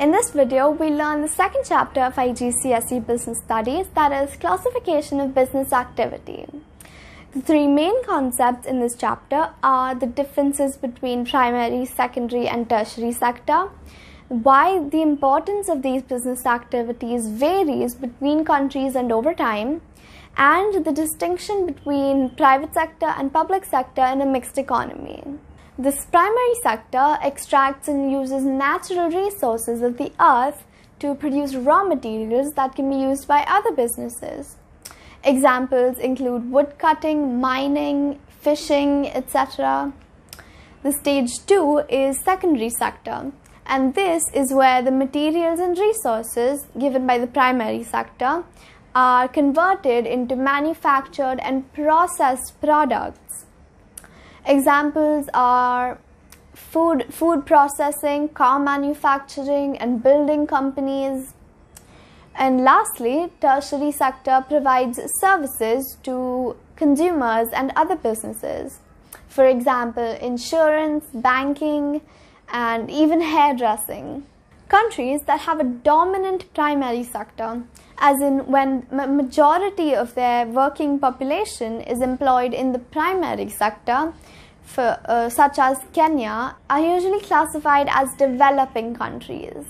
In this video, we learn the second chapter of IGCSE Business Studies, that is, Classification of Business Activity. The three main concepts in this chapter are the differences between primary, secondary, and tertiary sector, why the importance of these business activities varies between countries and over time, and the distinction between private sector and public sector in a mixed economy. This primary sector extracts and uses natural resources of the earth to produce raw materials that can be used by other businesses. Examples include woodcutting, mining, fishing, etc. The stage 2 is secondary sector and this is where the materials and resources given by the primary sector are converted into manufactured and processed products. Examples are food, food processing, car manufacturing, and building companies. And lastly, tertiary sector provides services to consumers and other businesses. For example, insurance, banking, and even hairdressing countries that have a dominant primary sector, as in when majority of their working population is employed in the primary sector, for, uh, such as Kenya, are usually classified as developing countries,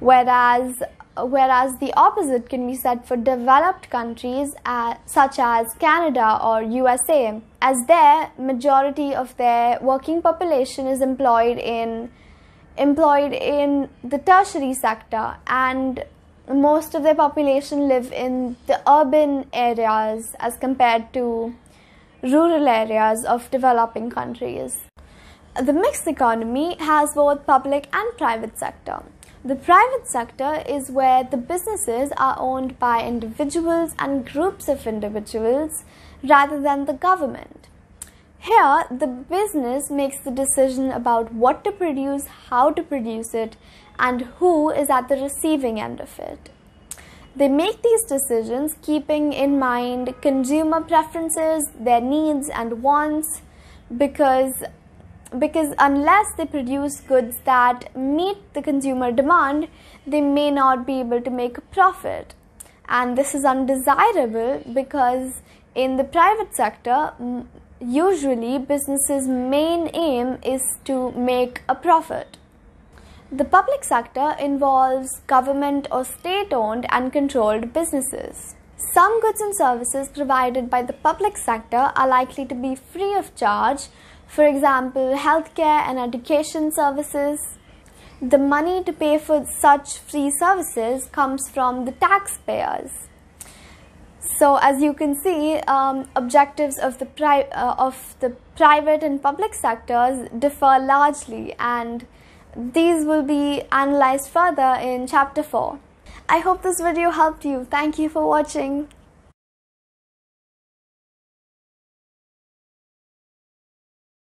whereas uh, whereas the opposite can be said for developed countries uh, such as Canada or USA, as their majority of their working population is employed in employed in the tertiary sector and most of their population live in the urban areas as compared to rural areas of developing countries. The mixed economy has both public and private sector. The private sector is where the businesses are owned by individuals and groups of individuals rather than the government. Here, the business makes the decision about what to produce, how to produce it, and who is at the receiving end of it. They make these decisions keeping in mind consumer preferences, their needs and wants, because, because unless they produce goods that meet the consumer demand, they may not be able to make a profit. And this is undesirable because in the private sector, Usually, businesses' main aim is to make a profit. The public sector involves government or state owned and controlled businesses. Some goods and services provided by the public sector are likely to be free of charge, for example, healthcare and education services. The money to pay for such free services comes from the taxpayers. So as you can see, um, objectives of the, pri uh, of the private and public sectors differ largely and these will be analyzed further in chapter 4. I hope this video helped you. Thank you for watching.